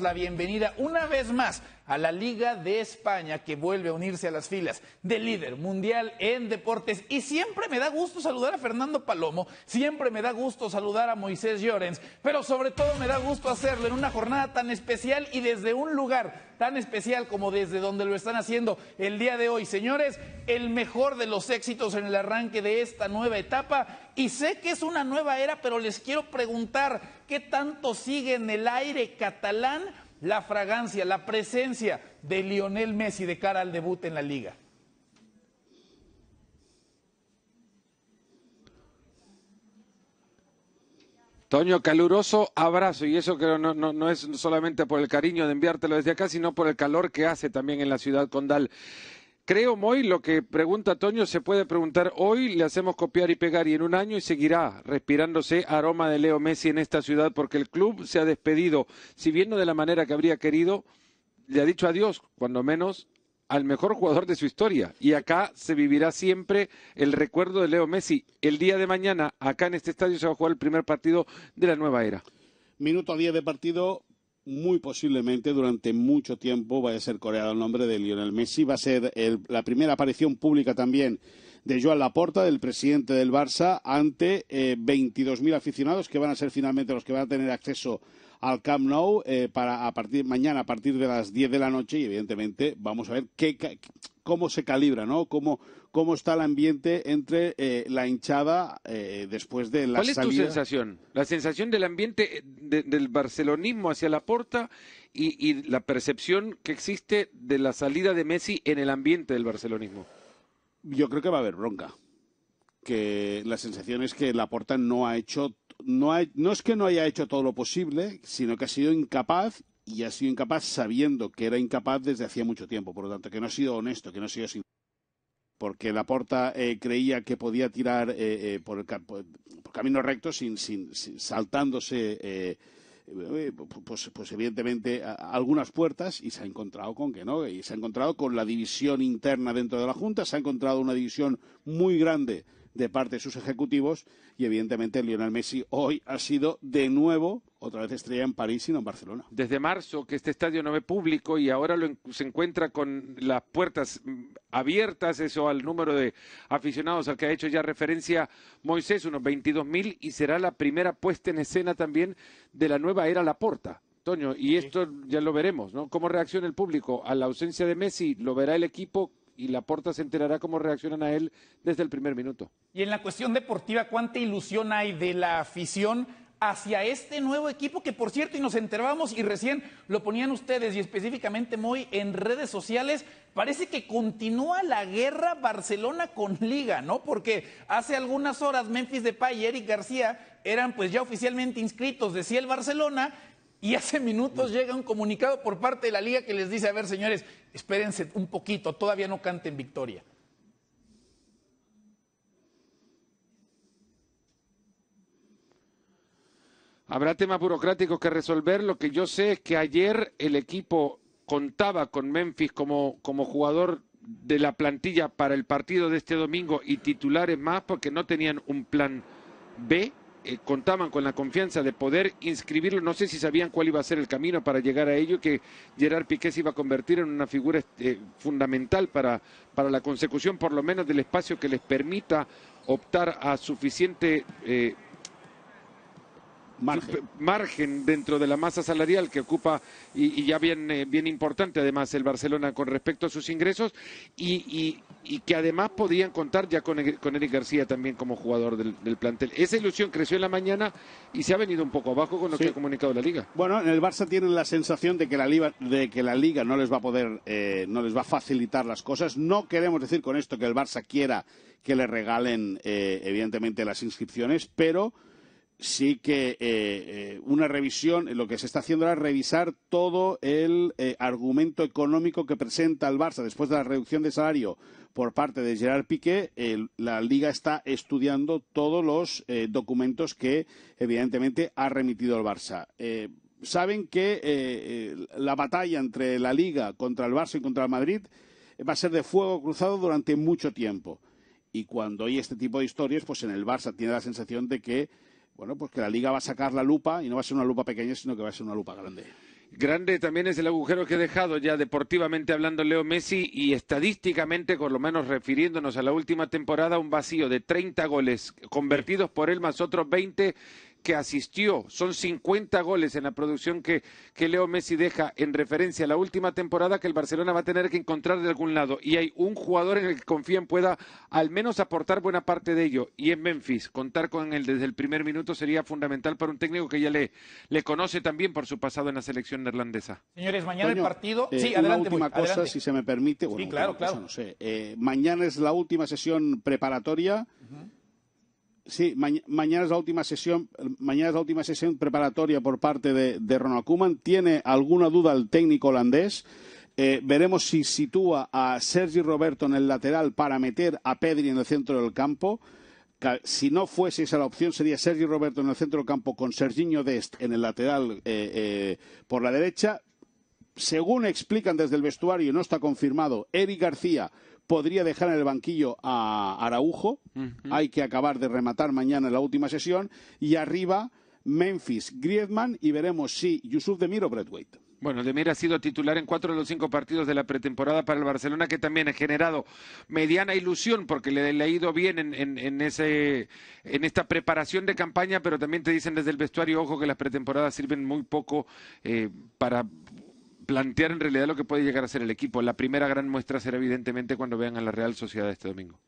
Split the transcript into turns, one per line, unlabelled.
la bienvenida una vez más a la Liga de España que vuelve a unirse a las filas de líder mundial en deportes. Y siempre me da gusto saludar a Fernando Palomo, siempre me da gusto saludar a Moisés Llorens, pero sobre todo me da gusto hacerlo en una jornada tan especial y desde un lugar tan especial como desde donde lo están haciendo el día de hoy. Señores, el mejor de los éxitos en el arranque de esta nueva etapa y sé que es una nueva era, pero les quiero preguntar, ¿qué tanto sigue en el aire catalán? la fragancia, la presencia de Lionel Messi de cara al debut en la liga.
Toño, caluroso abrazo, y eso creo no, no, es solamente por el cariño de enviártelo desde acá, sino por el calor que hace también en la ciudad condal. Creo, Moy, lo que pregunta Toño se puede preguntar hoy, le hacemos copiar y pegar y en un año y seguirá respirándose aroma de Leo Messi en esta ciudad porque el club se ha despedido, si bien no de la manera que habría querido, le ha dicho adiós, cuando menos al mejor jugador de su historia. Y acá se vivirá siempre el recuerdo de Leo Messi. El día de mañana, acá en este estadio, se va a jugar el primer partido de la nueva era. Minuto 10 de partido, muy posiblemente durante
mucho tiempo vaya a ser coreado el
nombre de Lionel
Messi. Va a ser la primera aparición pública también de Joan Laporta, del presidente del Barça, ante 22.000 eh, aficionados que van a ser finalmente los que van a tener acceso al Camp Nou eh, para a partir mañana a partir de las 10 de la noche y evidentemente vamos a ver qué cómo se calibra, ¿no? Cómo, cómo está el ambiente entre eh, la hinchada
eh, después de la ¿Cuál es tu sensación? La sensación del ambiente eh, del barcelonismo hacia la porta y, la percepción que existe de la salida de Messi en el ambiente del barcelonismo. Yo creo que va a haber bronca.
Que la sensación es que la porta no ha hecho no, hay, no es que no haya hecho todo lo posible, sino que ha sido incapaz y ha sido incapaz sabiendo que era incapaz desde hacía mucho tiempo. Por lo tanto, que no ha sido honesto, que no ha sido sincero. Porque Laporta eh, creía que podía tirar eh, eh, por, camino recto sin, saltándose. Eh, pues, pues, pues, evidentemente algunas puertas y se ha encontrado con que no y se ha encontrado con la división interna dentro de la junta se ha encontrado una división muy grande de parte de sus ejecutivos y evidentemente Lionel Messi hoy ha sido de nuevo otra vez estrella en
París y no en Barcelona. Desde marzo que este estadio no ve público y ahora lo, se encuentra con las puertas mm, abiertas, eso al número de aficionados al que ha hecho ya referencia Moisés, unos 22.000 y será la primera puesta en escena también de la nueva era La Porta, Toño, y esto ya lo veremos, ¿no? ¿Cómo reacciona el público a la ausencia de Messi? ¿Lo verá el equipo? y Laporta se enterará cómo reaccionan a él desde el primer minuto.
Y en la cuestión deportiva, ¿cuánta ilusión hay de la afición hacia este nuevo equipo que por cierto y nos enterábamos y recién lo ponían ustedes y específicamente muy en redes sociales, parece que continúa la guerra Barcelona con Liga, ¿no? Porque hace algunas horas Memphis Depay y Eric García eran pues ya oficialmente inscritos, decía el Barcelona, y hace minutos llega un comunicado por parte de la liga que les dice, a ver señores, espérense un poquito, todavía no canten victoria.
Habrá temas burocráticos que resolver. Lo que yo sé es que ayer el equipo contaba con Memphis como, como jugador de la plantilla para el partido de este domingo y titulares más porque no tenían un plan B eh, contaban con la confianza de poder inscribirlo. No sé si sabían cuál iba a ser el camino para llegar a ello, que Gerard Piqué se iba a convertir en una figura eh, fundamental para, para la consecución, por lo menos, del espacio que les permita optar a suficiente eh, margen dentro de la masa salarial que ocupa y, ya bien, eh, bien importante además el Barcelona con respecto a sus ingresos y, que además podían contar ya con, eh, con Eric García también como jugador del, plantel. Esa ilusión creció en la mañana y se ha venido un poco abajo con lo que ha comunicado la liga.
Bueno, en el Barça tienen la sensación de que la liga, de que la liga no les va a poder, eh, no les va a facilitar las cosas. No queremos decir con esto que el Barça quiera que le regalen evidentemente las inscripciones, pero sí que eh, eh, una revisión, eh, lo que se está haciendo ahora es revisar todo el argumento económico que presenta el Barça después de la reducción de salario por parte de Gerard Piqué. la liga está estudiando todos los documentos que evidentemente ha remitido el Barça. Saben que la batalla entre la liga contra el Barça y contra el Madrid va a ser de fuego cruzado durante mucho tiempo. Y cuando hay este tipo de historias, pues en el Barça tiene la sensación de que bueno, pues que la liga va a sacar la lupa y no va a ser una lupa pequeña, sino que va a ser una lupa grande.
Grande también es el agujero que ha dejado ya deportivamente hablando Leo Messi y estadísticamente, por lo menos refiriéndonos a la última temporada, un vacío de 30 goles convertidos por él más otros 20 que asistió. Son 50 goles en la producción que, que Leo Messi deja en referencia a la última temporada que el Barcelona va a tener que encontrar de algún lado. Y hay un jugador en el que confían pueda al menos aportar buena parte de ello. Y en Memphis, contar con él desde el primer minuto sería fundamental para un técnico que ya le, le conoce también por su pasado en la selección neerlandesa.
Señores, mañana el partido. Eh, sí, adelante, última cosa, si se me permite. Bueno, claro, claro. Eh, mañana es la última sesión preparatoria. Sí, mañana es la última sesión, mañana es la última sesión preparatoria por parte de, Ronald Koeman. Tiene alguna duda el técnico holandés. Eh, veremos si sitúa a Sergi Roberto en el lateral para meter a Pedri en el centro del campo. Si no fuese esa la opción, sería Sergi Roberto en el centro del campo con Serginho Dest en el lateral eh, eh, por la derecha. Según explican desde el vestuario, no está confirmado, Eric García podría dejar en el banquillo a Araujo. Hay que acabar de rematar mañana la última sesión. Y arriba, Memphis, Griezmann y veremos si Yusuf Demir o Brett
Bueno, Demir ha sido titular en cuatro de los cinco partidos de la pretemporada para el Barcelona, que también ha generado mediana ilusión porque le, ha ido bien en, ese, en esta preparación de campaña, pero también te dicen desde el vestuario, ojo, que las pretemporadas sirven muy poco eh, para plantear en realidad lo que puede llegar a ser el equipo. La primera gran muestra será evidentemente cuando vean a la Real Sociedad este domingo.